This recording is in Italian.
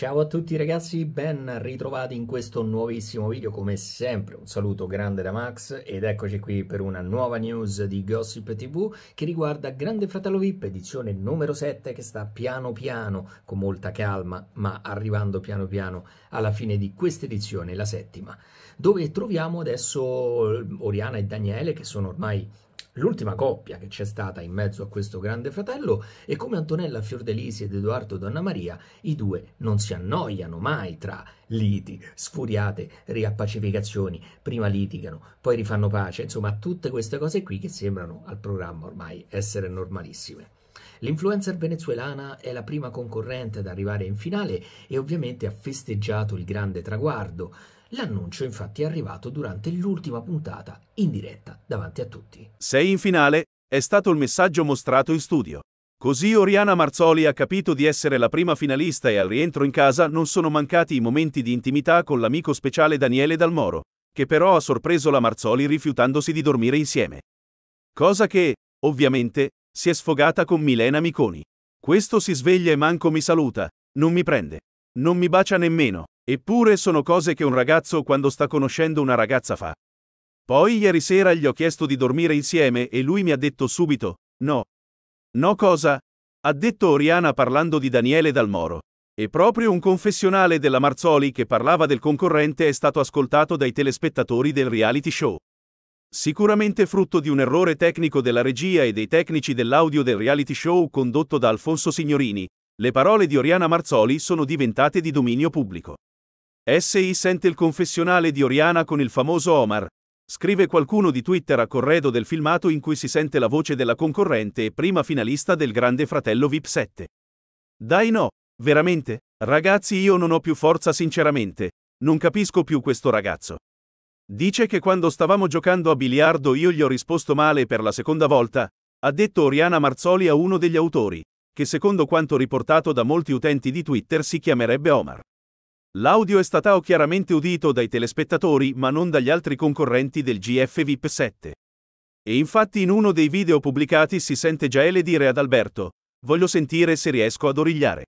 Ciao a tutti ragazzi, ben ritrovati in questo nuovissimo video, come sempre un saluto grande da Max ed eccoci qui per una nuova news di Gossip TV che riguarda Grande Fratello VIP edizione numero 7 che sta piano piano, con molta calma, ma arrivando piano piano alla fine di questa edizione, la settima, dove troviamo adesso Oriana e Daniele che sono ormai L'ultima coppia che c'è stata in mezzo a questo grande fratello è come Antonella Fiordelisi ed Edoardo Donna Maria, i due non si annoiano mai tra liti, sfuriate, riappacificazioni, prima litigano, poi rifanno pace, insomma tutte queste cose qui che sembrano al programma ormai essere normalissime. L'influencer venezuelana è la prima concorrente ad arrivare in finale e ovviamente ha festeggiato il grande traguardo. L'annuncio infatti è arrivato durante l'ultima puntata, in diretta, davanti a tutti. Sei in finale? È stato il messaggio mostrato in studio. Così Oriana Marzoli ha capito di essere la prima finalista e al rientro in casa non sono mancati i momenti di intimità con l'amico speciale Daniele Dalmoro, che però ha sorpreso la Marzoli rifiutandosi di dormire insieme. Cosa che, ovviamente, si è sfogata con Milena Miconi. Questo si sveglia e manco mi saluta, non mi prende, non mi bacia nemmeno, eppure sono cose che un ragazzo quando sta conoscendo una ragazza fa. Poi ieri sera gli ho chiesto di dormire insieme e lui mi ha detto subito, no. No cosa? Ha detto Oriana parlando di Daniele Dalmoro. E proprio un confessionale della Marzoli che parlava del concorrente è stato ascoltato dai telespettatori del reality show. Sicuramente frutto di un errore tecnico della regia e dei tecnici dell'audio del reality show condotto da Alfonso Signorini, le parole di Oriana Marzoli sono diventate di dominio pubblico. SI sente il confessionale di Oriana con il famoso Omar. Scrive qualcuno di Twitter a corredo del filmato in cui si sente la voce della concorrente e prima finalista del Grande Fratello VIP 7. Dai no, veramente? Ragazzi io non ho più forza sinceramente. Non capisco più questo ragazzo. Dice che quando stavamo giocando a biliardo io gli ho risposto male per la seconda volta, ha detto Oriana Marzoli a uno degli autori, che secondo quanto riportato da molti utenti di Twitter si chiamerebbe Omar. L'audio è stato chiaramente udito dai telespettatori ma non dagli altri concorrenti del GF VIP 7. E infatti in uno dei video pubblicati si sente Jaele dire ad Alberto, voglio sentire se riesco ad origliare.